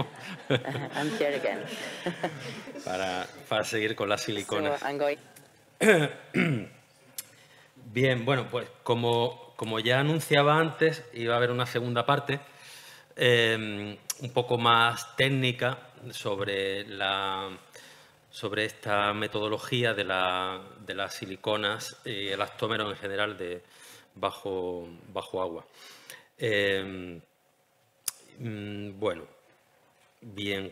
para, seguir con las siliconas. Bien, bueno, pues como, como ya anunciaba antes, iba a haber una segunda parte em, un poco más técnica sobre, la, sobre esta metodología de, las siliconas y el actómero en general de bajo, bajo agua. Em, mm, bueno, Bien,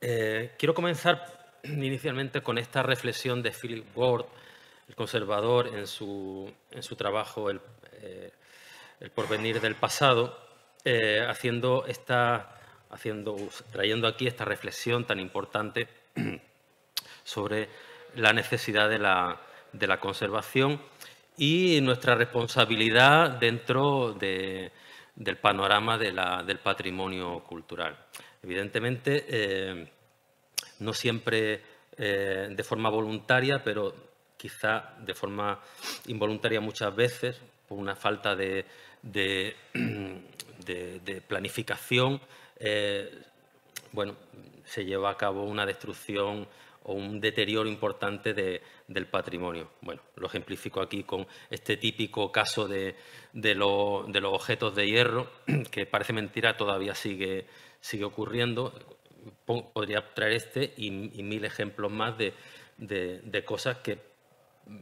eh, quiero comenzar inicialmente con esta reflexión de Philip Ward, el conservador, en su, trabajo eh, el, porvenir del pasado, eh, trayendo aquí esta reflexión tan importante sobre la necesidad de la, conservación y nuestra responsabilidad dentro del panorama del patrimonio cultural. Evidentemente, eh, no siempre eh, de forma voluntaria, pero quizá de forma involuntaria muchas veces, por una falta de, planificación, eh, bueno, se lleva a cabo una destrucción o un deterioro importante del patrimonio. Bueno, lo ejemplifico aquí con este típico caso de, de, los objetos de hierro, que parece mentira, todavía sigue, sigue ocurriendo. Podría traer este y, mil ejemplos más de, de, cosas que mm,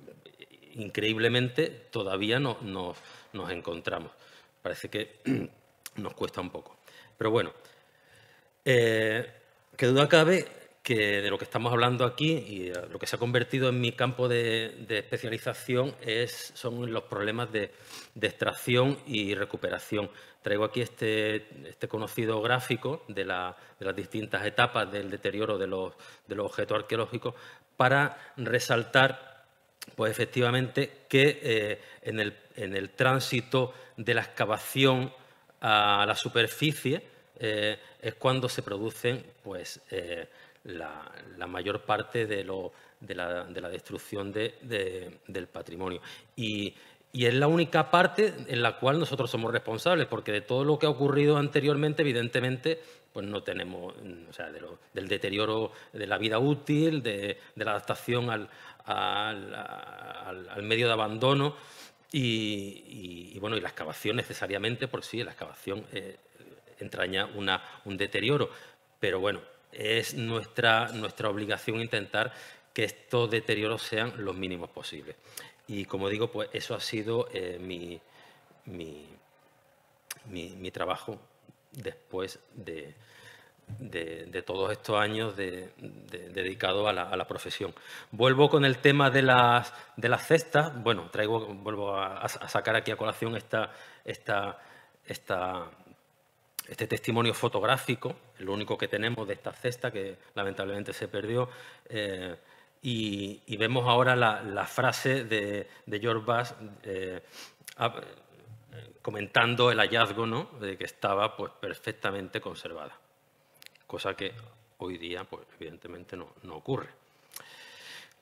increíblemente todavía no, nos encontramos. Parece que nos cuesta un poco. Pero bueno, eh, que duda cabe, que de lo que estamos hablando aquí y eh, lo que se ha convertido en mi campo de, especialización es, son los problemas de, extracción y recuperación. Traigo aquí este, este conocido gráfico de, las distintas etapas del deterioro de los, objetos arqueológicos para resaltar pues efectivamente que eh, en, el, tránsito de la excavación a la superficie eh, es cuando se producen pues, la, mayor parte de, de, la, de la, destrucción del patrimonio. Y, es la única parte en la cual nosotros somos responsables, porque de todo lo que ha ocurrido anteriormente, evidentemente, pues no tenemos, o sea, del deterioro de la vida útil, de, la adaptación al, al, medio de abandono y, bueno, y la excavación necesariamente, por sí, la excavación eh, entraña una, un deterioro. Pero bueno, es nuestra, nuestra obligación intentar que estos deterioros sean los mínimos posibles. Y como digo, pues eso ha sido eh, mi, mi, trabajo después de, todos estos años dedicado a la, profesión. Vuelvo con el tema de las, de las cestas. Bueno, traigo, vuelvo a, sacar aquí a colación esta, esta, este testimonio fotográfico, el único que tenemos de esta cesta que lamentablemente se perdió, eh, y, vemos ahora la, frase de, George Bass eh, ah, comentando el hallazgo de que estaba pues, perfectamente conservada, cosa que hoy día pues, evidentemente no, ocurre.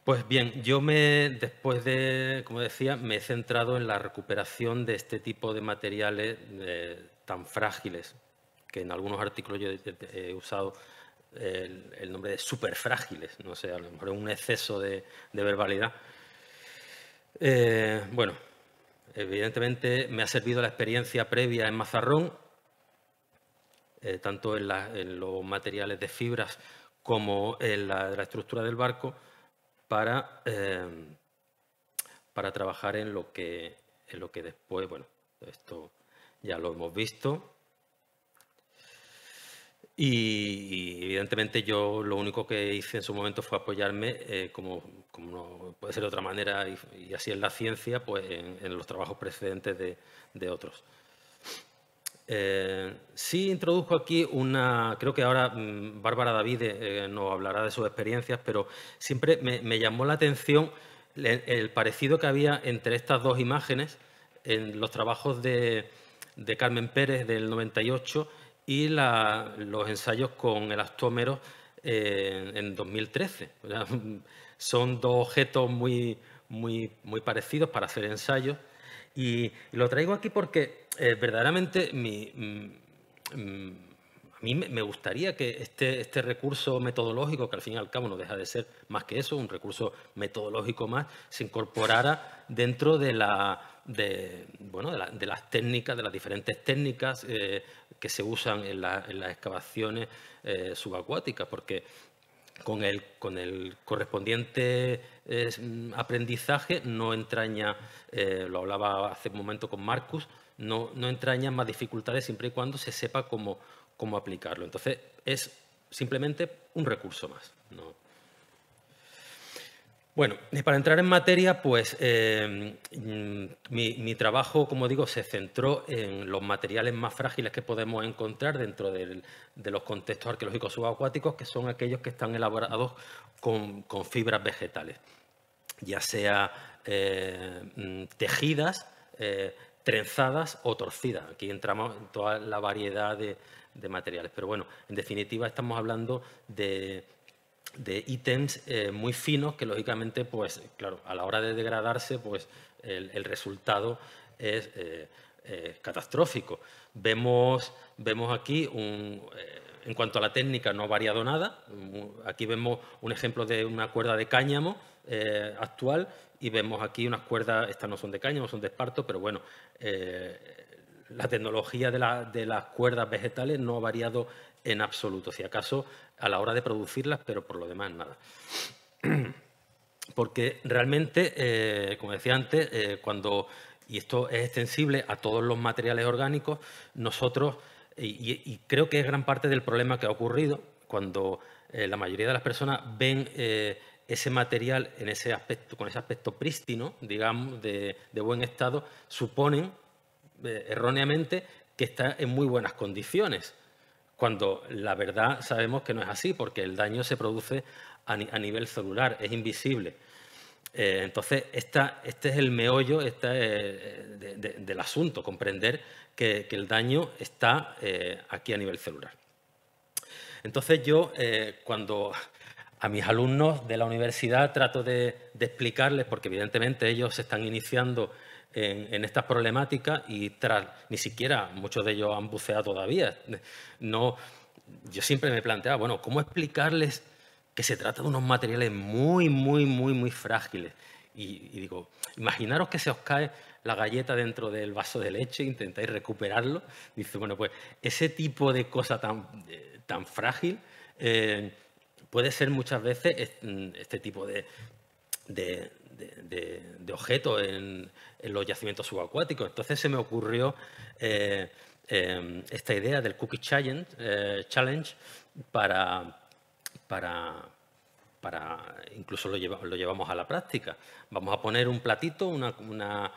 Pues bien, yo me, después de, como decía, me he centrado en la recuperación de este tipo de materiales eh, tan frágiles que en algunos artículos yo he, usado el, nombre de superfrágiles, no sé, a lo mejor es un exceso de, verbalidad. Eh, bueno, evidentemente me ha servido la experiencia previa en Mazarrón, eh, tanto en, los materiales de fibras como en la, estructura del barco, para, eh, para trabajar en lo, que, en lo que después, bueno, esto ya lo hemos visto, y, evidentemente yo lo único que hice en su momento fue apoyarme, eh, como, no puede ser de otra manera, y, así es la ciencia, pues en, los trabajos precedentes de, otros. Eh, sí introdujo aquí una, creo que ahora mm, Bárbara David eh, nos hablará de sus experiencias, pero siempre me, llamó la atención el, parecido que había entre estas dos imágenes en los trabajos de, de Carmen Pérez del 98 y los ensayos con el eh, en 2013. son dos objetos muy, muy, muy parecidos para hacer ensayos. Y lo traigo aquí porque eh, verdaderamente mm, mm, a mí me gustaría que este, este, recurso metodológico, que al fin y al cabo no deja de ser más que eso, un recurso metodológico más, se incorporara dentro de, la, de, las técnicas, de las diferentes técnicas eh, que se usan en, las excavaciones eh, subacuáticas, porque con el, con el correspondiente mm, aprendizaje no entraña, eh, lo hablaba hace un momento con Marcus, no, no entraña más dificultades siempre y cuando se sepa cómo, cómo aplicarlo. Entonces, es simplemente un recurso más. ¿no? Bueno, eh, para entrar en materia, pues em, mm, mi, trabajo, como digo, se centró en los materiales más frágiles que podemos encontrar dentro de los contextos arqueológicos subacuáticos, que son aquellos que están elaborados con, fibras vegetales, ya sea eh, mm, tejidas, eh, trenzadas o torcidas. Aquí entramos en toda la variedad de materiales. Pero bueno, en definitiva estamos hablando de de ítems eh, muy finos que lógicamente, pues claro, a la hora de degradarse, pues el, resultado es eh, eh, catastrófico. Vemos, vemos aquí, un, en cuanto a la técnica, no ha variado nada. Aquí vemos un ejemplo de una cuerda de cáñamo actual y vemos aquí unas cuerdas, estas no son de cáñamo, son de esparto, pero bueno, la tecnología de, de las cuerdas vegetales no ha variado en absoluto. Si acaso a la hora de producirlas, pero por lo demás nada. Porque realmente, eh, como decía antes, eh, cuando, y esto es extensible a todos los materiales orgánicos, nosotros, y, creo que es gran parte del problema que ha ocurrido, cuando eh, la mayoría de las personas ven ese material en ese aspecto, con ese aspecto prístino, digamos, de buen estado, suponen erróneamente que está en muy buenas condiciones cuando la verdad sabemos que no es así, porque el daño se produce a, nivel celular, es invisible. Eh, entonces, este es el meollo este, eh, del asunto, comprender que, el daño está eh, aquí a nivel celular. Entonces, yo cuando a mis alumnos de la universidad trato de, de explicarles, porque evidentemente ellos se están iniciando en, estas problemáticas y tras, ni siquiera muchos de ellos han buceado todavía. No, yo siempre me planteaba, bueno, ¿cómo explicarles que se trata de unos materiales muy, muy, muy, muy frágiles? Y, digo, imaginaros que se os cae la galleta dentro del vaso de leche, intentáis recuperarlo. Dice, bueno, pues ese tipo de cosa tan, eh, tan frágil eh, puede ser muchas veces mm, este tipo de de, objetos en, los yacimientos subacuáticos. Entonces se me ocurrió eh, eh, esta idea del Cookie Challenge, eh, challenge para, para, incluso lo, llevamos a la práctica. Vamos a poner un platito, una,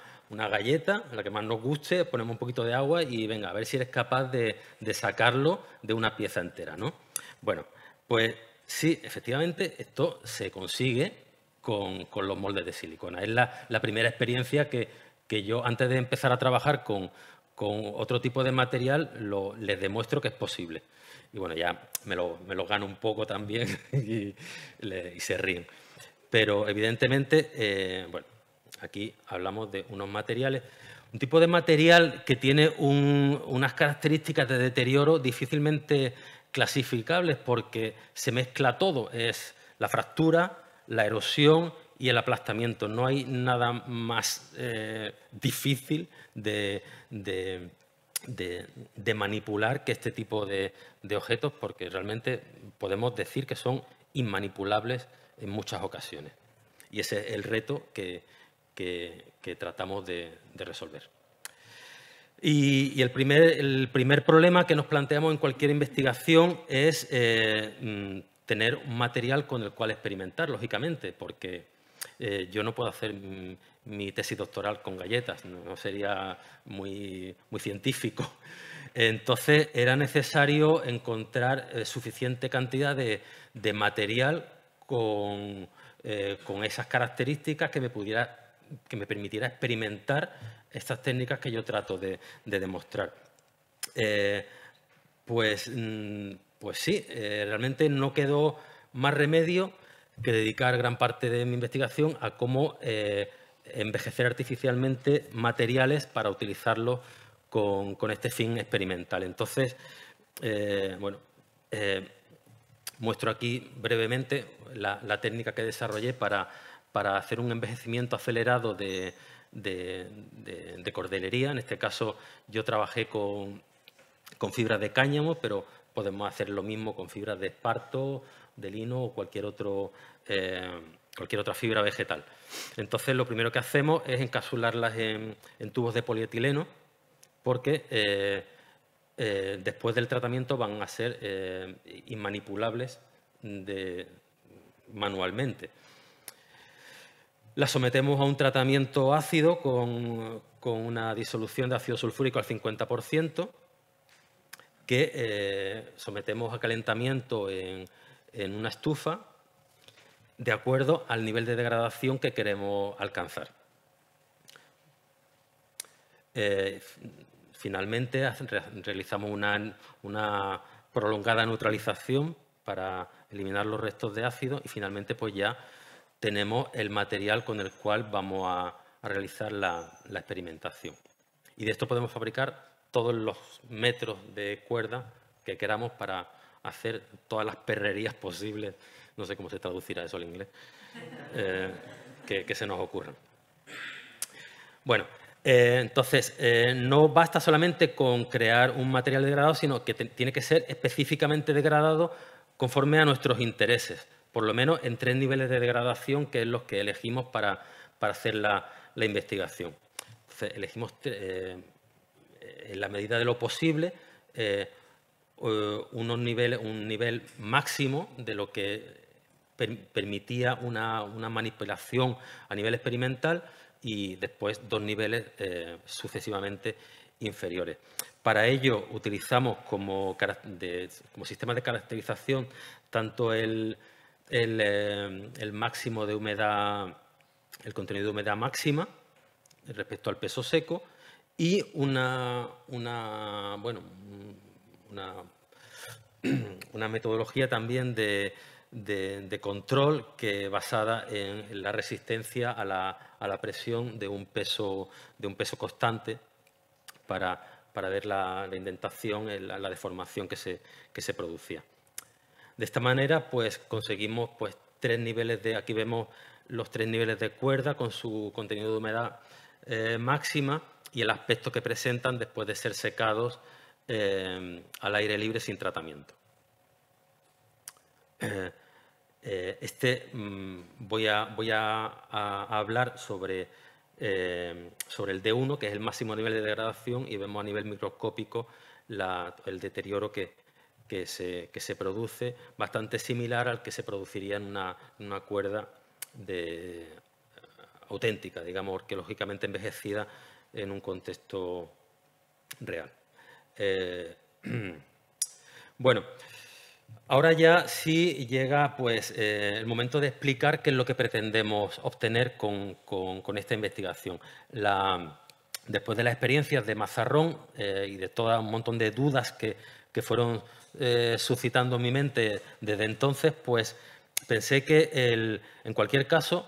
galleta, la que más nos guste, ponemos un poquito de agua y venga, a ver si eres capaz de, sacarlo de una pieza entera. ¿no? Bueno, pues sí, efectivamente, esto se consigue con, los moldes de silicona. Es la, primera experiencia que, que, yo, antes de empezar a trabajar con, con otro tipo de material, les demuestro que es posible. Y bueno, ya me lo, me lo gano un poco también y, se ríen. Pero evidentemente, eh, bueno, aquí hablamos de unos materiales. Un tipo de material que tiene unas características de deterioro difícilmente clasificables porque se mezcla todo. Es la fractura, la erosión y el aplastamiento. No hay nada más eh, difícil de, manipular que este tipo de, objetos porque realmente podemos decir que son inmanipulables en muchas ocasiones. Y ese es el reto que, tratamos de, resolver. Y, el, primer, el, primer, problema que nos planteamos en cualquier investigación es eh, mm, tener un material con el cual experimentar, lógicamente, porque eh, yo no puedo hacer mi, tesis doctoral con galletas, no, sería muy, muy científico. Entonces era necesario encontrar eh, suficiente cantidad de, material eh, con, esas características que me, pudiera, que me permitiera experimentar estas técnicas que yo trato de, demostrar. pues mm, pues sí, eh, realmente no quedó más remedio que dedicar gran parte de mi investigación a cómo eh, envejecer artificialmente materiales para utilizarlos con, este fin experimental. Entonces, eh, bueno, muestro aquí brevemente la, técnica que desarrollé para, hacer un envejecimiento acelerado de, cordelería. En este caso yo trabajé con, con fibras de cáñamo, pero podemos hacer lo mismo con fibras de esparto, de lino o cualquier, otro, eh, cualquier otra fibra vegetal. Entonces, lo primero que hacemos es encapsularlas en, tubos de polietileno porque eh, eh, después del tratamiento van a ser inmanipulables manualmente. Las sometemos a un tratamiento ácido con, con una disolución de ácido sulfúrico al 50%, que eh, sometemos a calentamiento en, una estufa de acuerdo al nivel de degradación que queremos alcanzar. Eh, finalmente, realizamos una, prolongada neutralización para eliminar los restos de ácido y finalmente pues ya tenemos el material con el cual vamos a, realizar la experimentación. Y de esto podemos fabricar todos los metros de cuerda que queramos para hacer todas las perrerías posibles, no sé cómo se traducirá eso al inglés, eh, que, se nos ocurran. Bueno, eh, entonces, eh, no basta solamente con crear un material degradado, sino que tiene que ser específicamente degradado conforme a nuestros intereses, por lo menos en tres niveles de degradación, que es los que elegimos para, para hacer la, investigación. elegimos en la medida de lo posible, eh, eh, unos niveles, un nivel máximo de lo que permitía una, manipulación a nivel experimental y después dos niveles eh, sucesivamente inferiores. Para ello utilizamos como, sistema de caracterización tanto el, máximo de humedad, el contenido de humedad máxima respecto al peso seco, y una, una metodología también de, control que basada en, la resistencia a la, presión de un peso, de un peso constante para, ver la, indentación, la, deformación que se, que se producía. De esta manera, pues conseguimos pues, tres niveles de, aquí vemos los tres niveles de cuerda con su contenido de humedad eh, máxima y el aspecto que presentan después de ser secados eh, al aire libre sin tratamiento. Eh, eh, este, mm, voy, a, hablar sobre, sobre, el D1, que es el máximo nivel de degradación, y vemos a nivel microscópico el deterioro que, se, produce, bastante similar al que se produciría en una, cuerda de, auténtica, digamos, arqueológicamente envejecida en un contexto real. Eh, bueno, ahora ya sí llega pues, eh, el momento de explicar qué es lo que pretendemos obtener con, esta investigación. La, después de las experiencias de Mazarrón eh, y de todo un montón de dudas que, fueron suscitando en mi mente desde entonces, pues pensé que en cualquier caso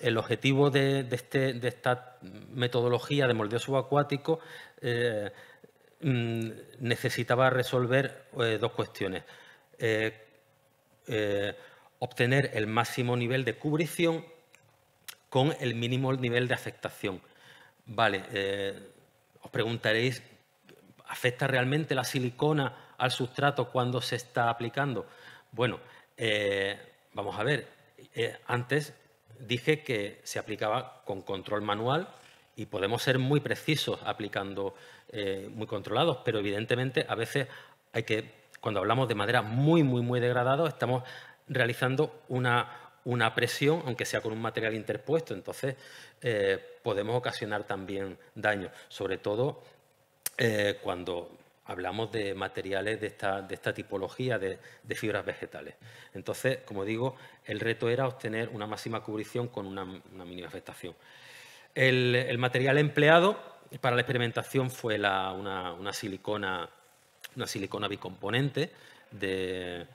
el objetivo este, de, esta metodología de moldeo subacuático eh, mm, necesitaba resolver eh, dos cuestiones. Eh, obtener el máximo nivel de cubrición con el mínimo nivel de afectación. Vale, os preguntaréis, ¿afecta realmente la silicona al sustrato cuando se está aplicando? Bueno, vamos a ver, antes dije que se aplicaba con control manual y podemos ser muy precisos aplicando, eh, muy controlados, pero evidentemente a veces hay que, cuando hablamos de madera muy, muy, muy degradada, estamos realizando una, una presión, aunque sea con un material interpuesto, entonces eh, podemos ocasionar también daño, sobre todo eh, cuando hablamos de materiales de esta, tipología de, fibras vegetales. Entonces, como digo, el reto era obtener una máxima cubrición con una, mínima afectación. El, material empleado para la experimentación fue una, silicona, una silicona bicomponente de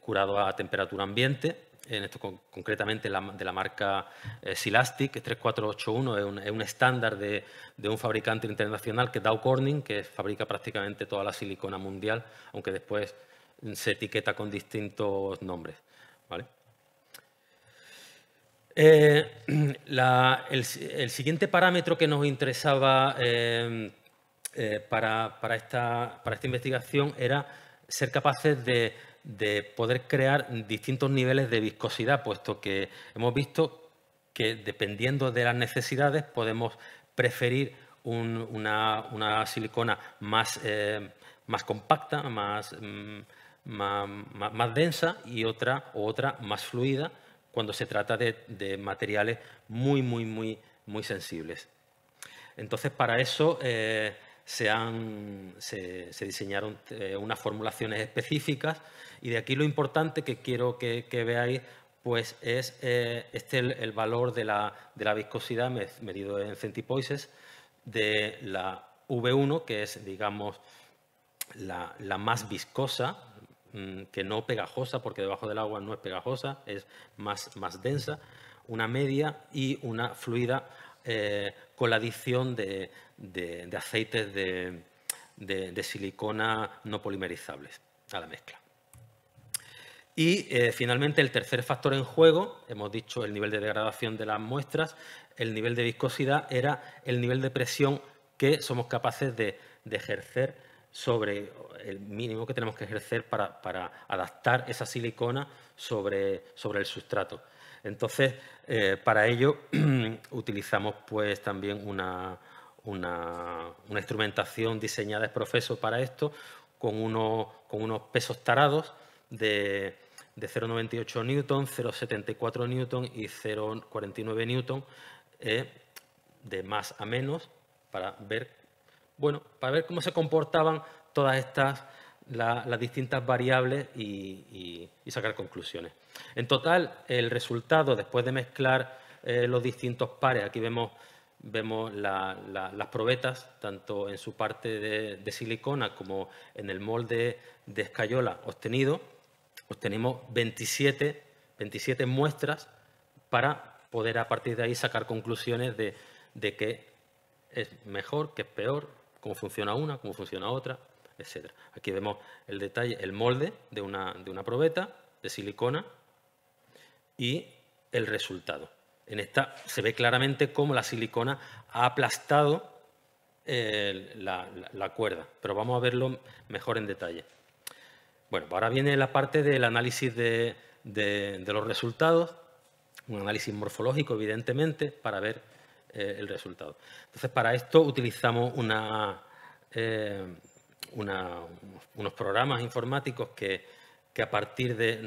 curado a temperatura ambiente, en esto concretamente de la marca eh, Silastic, 3481, es un, estándar de, un fabricante internacional que es Dow Corning, que fabrica prácticamente toda la silicona mundial, aunque después se etiqueta con distintos nombres. Eh, el, siguiente parámetro que nos interesaba eh, para esta investigación era ser capaces de de poder crear distintos niveles de viscosidad, puesto que hemos visto que dependiendo de las necesidades podemos preferir una, silicona más, eh, más compacta, mm, más, densa y otra, otra más fluida cuando se trata de, materiales muy, muy, muy, muy sensibles. Entonces, para eso... Eh, se, se, diseñaron eh, unas formulaciones específicas y de aquí lo importante que quiero que, veáis pues es eh, este el, valor de la, viscosidad medido en centipoises de la V1, que es, digamos, la, más viscosa, mm, que no pegajosa, porque debajo del agua no es pegajosa, es más, más densa, una media y una fluida eh, con la adición de, aceites de, silicona no polimerizables a la mezcla. Y eh, finalmente el tercer factor en juego, hemos dicho el nivel de degradación de las muestras, el nivel de viscosidad era el nivel de presión que somos capaces de, ejercer sobre el mínimo que tenemos que ejercer para, adaptar esa silicona sobre el sustrato. Entonces, eh, para ello utilizamos pues también una, instrumentación diseñada es para esto, con unos, pesos tarados de, 0,98 newton, 0,74 newton y 0,49 newton eh, de más a menos para ver, para ver cómo se comportaban todas estas las distintas variables y, sacar conclusiones. En total, el resultado, después de mezclar eh, los distintos pares, aquí vemos, vemos las probetas, tanto en su parte de, silicona como en el molde de escayola obtenido, obtenemos 27, 27 muestras para poder a partir de ahí sacar conclusiones de, de qué es mejor, qué es peor, cómo funciona una, cómo funciona otra, Aquí vemos el detalle, el molde de una, probeta de silicona y el resultado. En esta se ve claramente cómo la silicona ha aplastado eh, la, cuerda, pero vamos a verlo mejor en detalle. Bueno, pues ahora viene la parte del análisis de, los resultados, un análisis morfológico, evidentemente, para ver eh, el resultado. Entonces, para esto utilizamos una, eh, unos programas informáticos que, que, a partir, de,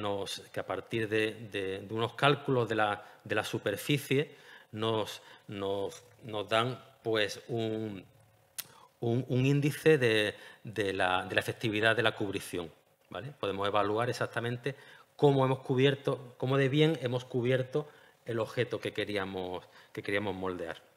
que a partir de, unos cálculos de la, superficie nos, nos, dan pues, un, índice de, la, efectividad de la cubrición. ¿vale? Podemos evaluar exactamente cómo hemos cubierto, cómo de bien hemos cubierto el objeto que queríamos, que queríamos moldear.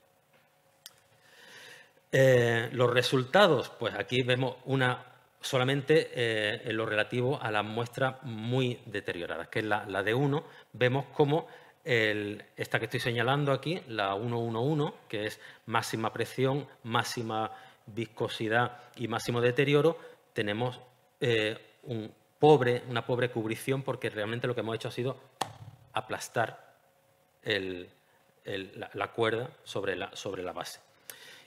Eh, los resultados, pues aquí vemos una solamente eh, en lo relativo a las muestras muy deterioradas, que es la, de 1, vemos como esta que estoy señalando aquí, la 111, que es máxima presión, máxima viscosidad y máximo deterioro, tenemos eh, una pobre cubrición porque realmente lo que hemos hecho ha sido aplastar la, cuerda sobre la base.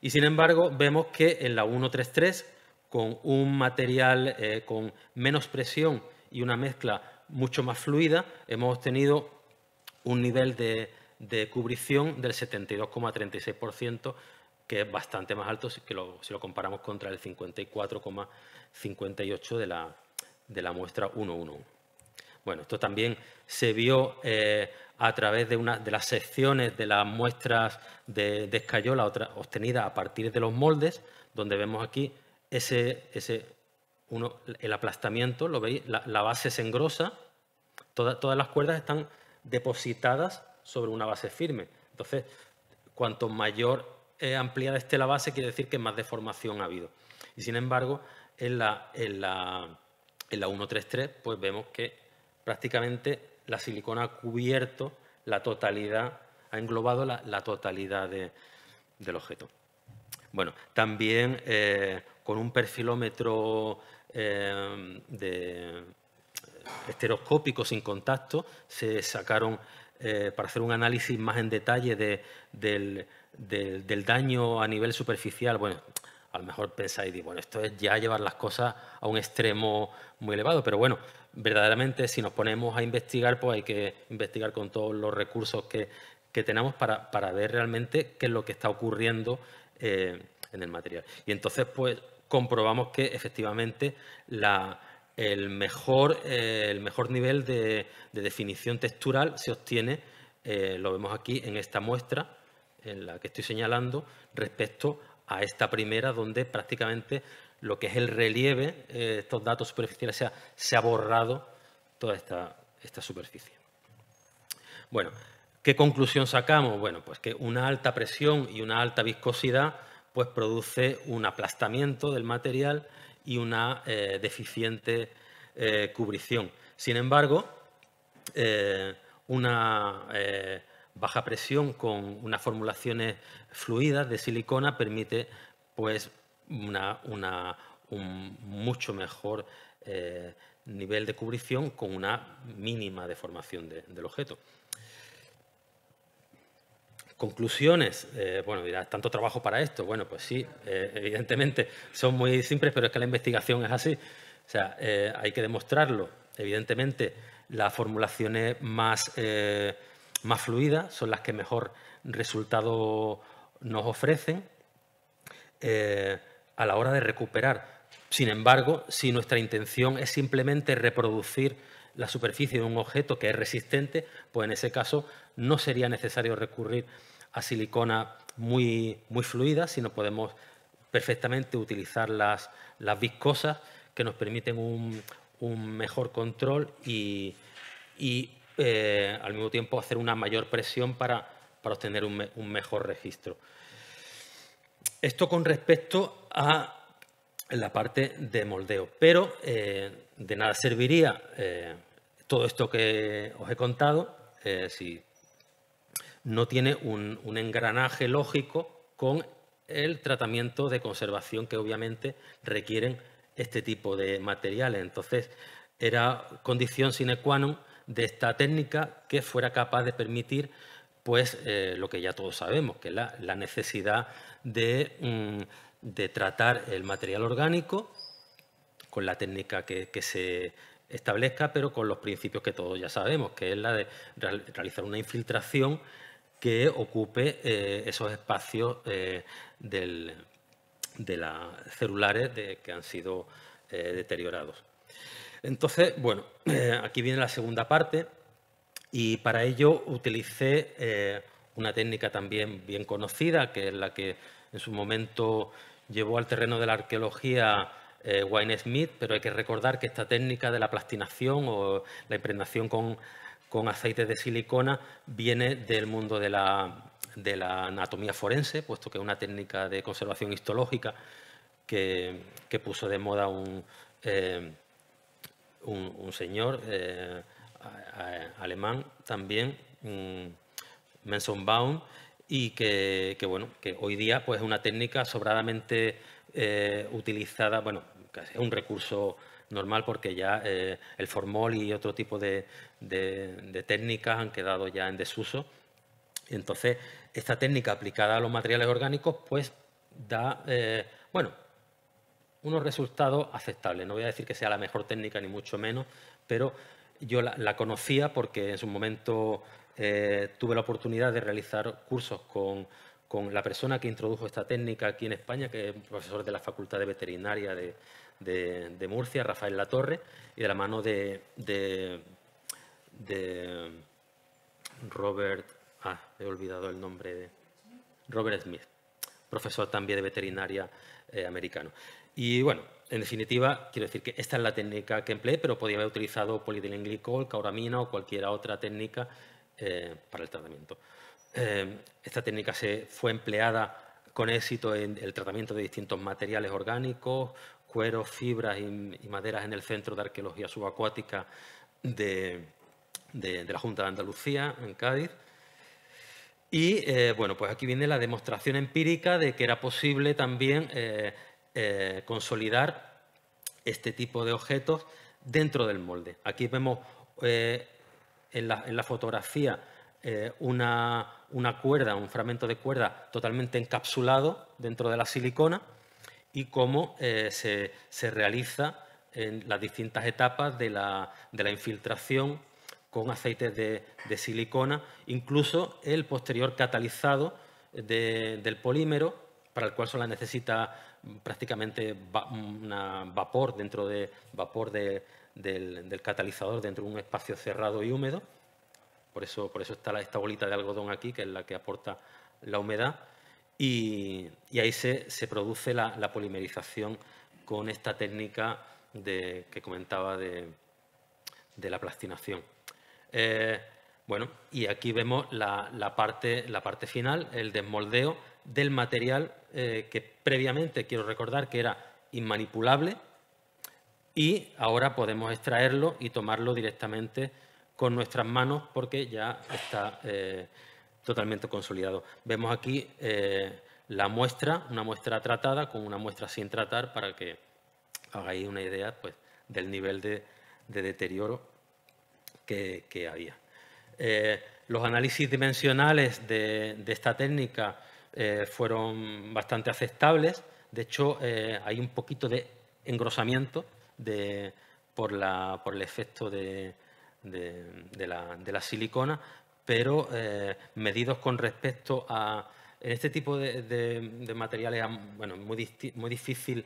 Y sin embargo, vemos que en la 133, con un material eh, con menos presión y una mezcla mucho más fluida, hemos obtenido un nivel de, cubrición del 72,36%, que es bastante más alto si, lo, comparamos contra el 54,58% de la muestra 111. Bueno, esto también se vio eh, a través de, una, de las secciones de las muestras de, de escayola otra, obtenidas a partir de los moldes, donde vemos aquí ese, ese uno, el aplastamiento, lo veis, la, base es engrosa, todas las cuerdas están depositadas sobre una base firme. Entonces, cuanto mayor ampliada esté la base, quiere decir que más deformación ha habido. Y sin embargo, en la, en la, en la 133, pues vemos que prácticamente la silicona ha cubierto la totalidad, ha englobado la, totalidad del objeto. Bueno, también eh, con un perfilómetro eh, estereoscópico sin contacto se sacaron eh, para hacer un análisis más en detalle del, del, daño a nivel superficial. Bueno, a lo mejor pensáis, y bueno, esto es ya llevar las cosas a un extremo muy elevado, pero bueno, verdaderamente si nos ponemos a investigar, pues hay que investigar con todos los recursos que, tenemos para, ver realmente qué es lo que está ocurriendo eh, en el material. Y entonces, pues comprobamos que efectivamente el, mejor, eh, el, mejor, nivel de, definición textural se obtiene, eh, lo vemos aquí en esta muestra, en la que estoy señalando, respecto a esta primera, donde prácticamente lo que es el relieve, eh, estos datos superficiales, se ha, borrado toda esta, superficie. Bueno, ¿qué conclusión sacamos? Bueno, pues que una alta presión y una alta viscosidad pues produce un aplastamiento del material y una eh, deficiente eh, cubrición. Sin embargo, una baja presión con unas formulaciones fluidas de silicona permite pues un mucho mejor eh, nivel de cubrición con una mínima deformación del objeto. Conclusiones, eh, bueno, dirás, ¿tanto trabajo para esto? Bueno, pues sí, eh, evidentemente son muy simples, pero es que la investigación es así. O sea, hay que demostrarlo. Evidentemente, las formulaciones más más fluidas, son las que mejor resultado nos ofrecen eh, a la hora de recuperar. Sin embargo, si nuestra intención es simplemente reproducir la superficie de un objeto que es resistente, pues en ese caso no sería necesario recurrir a silicona muy, muy fluida, sino podemos perfectamente utilizar las, las viscosas que nos permiten un, mejor control y eh, al mismo tiempo hacer una mayor presión para, obtener un, mejor registro. Esto con respecto a la parte de moldeo, pero eh, de nada serviría eh, todo esto que os he contado si no tiene un, un engranaje lógico con el tratamiento de conservación que obviamente requieren este tipo de materiales. Entonces, era condición sine qua non de esta técnica que fuera capaz de permitir pues, eh, lo que ya todos sabemos, que es la, necesidad mm, de, tratar el material orgánico con la técnica que, se establezca, pero con los principios que todos ya sabemos, que es la de realizar una infiltración que ocupe eh, esos espacios eh, de las celulares que han sido deteriorados. Entonces, bueno, eh, aquí viene la segunda parte y para ello utilicé eh, una técnica también bien conocida, que es la que en su momento llevó al terreno de la arqueología eh, Wayne Smith, pero hay que recordar que esta técnica de la plastinación o la impregnación con, aceite de silicona viene del mundo de la, anatomía forense, puesto que es una técnica de conservación histológica que, puso de moda un un, señor eh, alemán también, menson y que, bueno, que hoy día pues, es una técnica sobradamente eh, utilizada, bueno, es un recurso normal porque ya eh, el formol y otro tipo de, técnicas han quedado ya en desuso. Entonces, esta técnica aplicada a los materiales orgánicos, pues da, bueno, unos resultados aceptables. No voy a decir que sea la mejor técnica, ni mucho menos, pero yo la, conocía porque en su momento eh, tuve la oportunidad de realizar cursos con, la persona que introdujo esta técnica aquí en España, que es un profesor de la Facultad de Veterinaria de, Murcia, Rafael Latorre, y de la mano de, Robert, ah, he olvidado el nombre, Robert Smith, profesor también de veterinaria eh, americano. Y bueno, en definitiva, quiero decir que esta es la técnica que empleé, pero podía haber utilizado polidilenglicol, cauramina o cualquier otra técnica eh, para el tratamiento. Eh, esta técnica se fue empleada con éxito en el tratamiento de distintos materiales orgánicos, cueros, fibras y, maderas en el Centro de Arqueología Subacuática de, la Junta de Andalucía, en Cádiz. Y eh, bueno, pues aquí viene la demostración empírica de que era posible también eh, consolidar este tipo de objetos dentro del molde. Aquí vemos eh, en, la, fotografía eh, una, cuerda, un fragmento de cuerda totalmente encapsulado dentro de la silicona y cómo se, realiza en las distintas etapas de la, infiltración con aceites de, silicona, incluso el posterior catalizado del polímero, para el cual solo necesita prácticamente vapor dentro de vapor del, catalizador dentro de un espacio cerrado y húmedo. Por eso, por eso está la, esta bolita de algodón aquí, que es la que aporta la humedad. Y, ahí se, se produce la, polimerización con esta técnica de, que comentaba de, de la plastinación. Eh, bueno, y aquí vemos la, parte, final, el desmoldeo del material eh, que previamente quiero recordar que era inmanipulable y ahora podemos extraerlo y tomarlo directamente con nuestras manos porque ya está eh, totalmente consolidado. Vemos aquí eh, la muestra, una muestra tratada con una muestra sin tratar para que hagáis una idea pues, del nivel de, deterioro que había. Eh, los análisis dimensionales de, esta técnica eh, fueron bastante aceptables. De hecho, eh, hay un poquito de engrosamiento por, el efecto de, la, silicona, pero medidos con respecto a... En este tipo de, materiales es muy difícil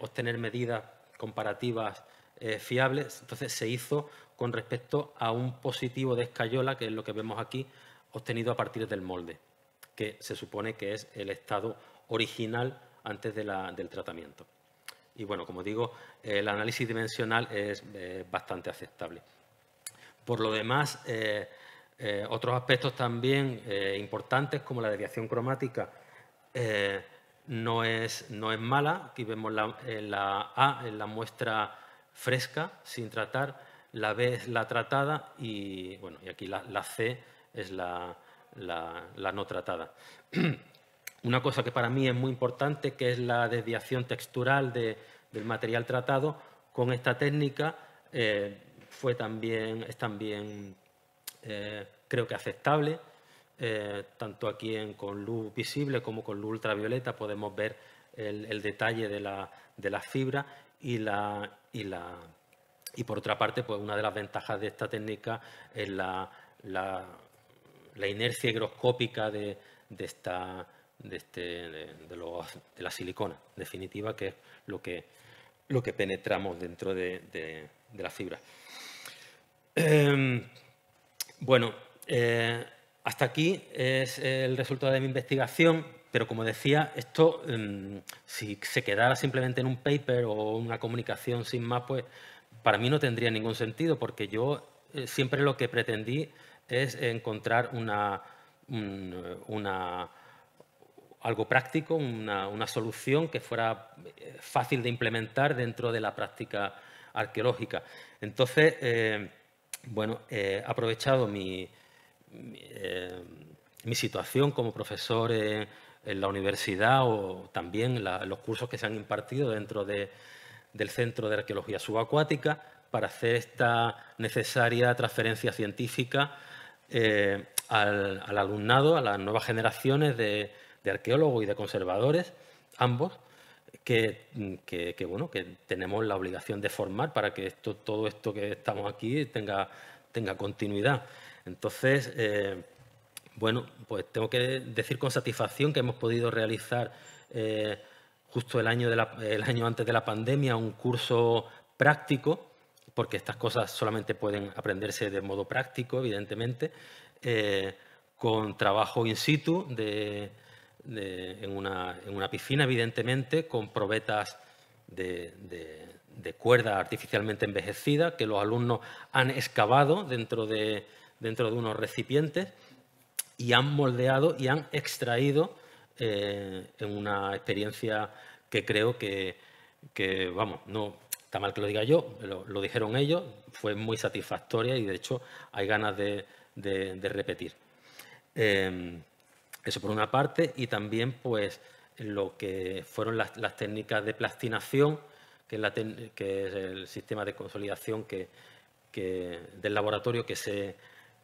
obtener medidas comparativas eh, Entonces se hizo con respecto a un positivo de escayola, que es lo que vemos aquí, obtenido a partir del molde, que se supone que es el estado original antes del tratamiento. Y bueno, como digo, el análisis dimensional es eh, bastante aceptable. Por lo demás, eh, otros aspectos también importantes, como la desviación cromática, no es, no, es, mala. Aquí vemos la, la A, en la muestra fresca, sin tratar, la B es la tratada y, bueno, y aquí la, C es la, no tratada. Una cosa que para mí es muy importante, que es la desviación textural del material tratado, con esta técnica eh, fue también, es también, eh, creo que aceptable, eh, tanto aquí en, con luz visible como con luz ultravioleta podemos ver el, detalle de la fibra y la, la y por otra parte, pues una de las ventajas de esta técnica es la, inercia higroscópica de, esta, de, este, de, la silicona, definitiva, que es lo que, lo que penetramos dentro de, la fibra. Em, bueno, eh, hasta aquí es el resultado de mi investigación. Pero como decía, esto, em, si se quedara simplemente en un paper o una comunicación sin más, pues para mí no tendría ningún sentido, porque yo eh, siempre lo que pretendí es encontrar una, algo práctico, una, solución que fuera eh, fácil de implementar dentro de la práctica arqueológica. Entonces, eh, bueno, he aprovechado mi, mi, situación como profesor en la universidad o también los cursos que se han impartido dentro del Centro de Arqueología Subacuática para hacer esta necesaria transferencia científica eh, al, alumnado, a las nuevas generaciones de, arqueólogos y de conservadores, ambos, que, bueno, que tenemos la obligación de formar para que esto, todo esto que estamos aquí tenga, tenga continuidad. Entonces, eh, bueno, pues tengo que decir con satisfacción que hemos podido realizar eh, justo el año, antes de la pandemia un curso práctico, porque estas cosas solamente pueden aprenderse de modo práctico, evidentemente, eh, con trabajo in situ en, una, piscina, evidentemente, con probetas de, cuerda artificialmente envejecida que los alumnos han excavado dentro de unos recipientes y han moldeado y han extraído eh, en una experiencia que creo que, vamos, no está mal que lo diga yo, lo, dijeron ellos, fue muy satisfactoria y de hecho hay ganas de, repetir. Em, eso por una parte y también pues lo que fueron las, técnicas de plastinación, que es, el sistema de consolidación que del laboratorio que se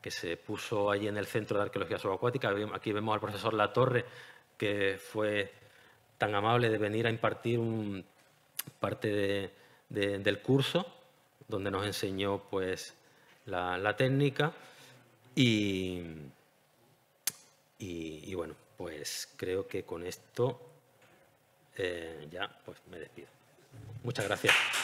que se puso allí en el Centro de Arqueología Subacuática. Aquí vemos al profesor Latorre, que fue tan amable de venir a impartir parte del curso, donde nos enseñó pues, la, técnica. Y, y, bueno, pues creo que con esto eh, ya pues, me despido. Muchas gracias.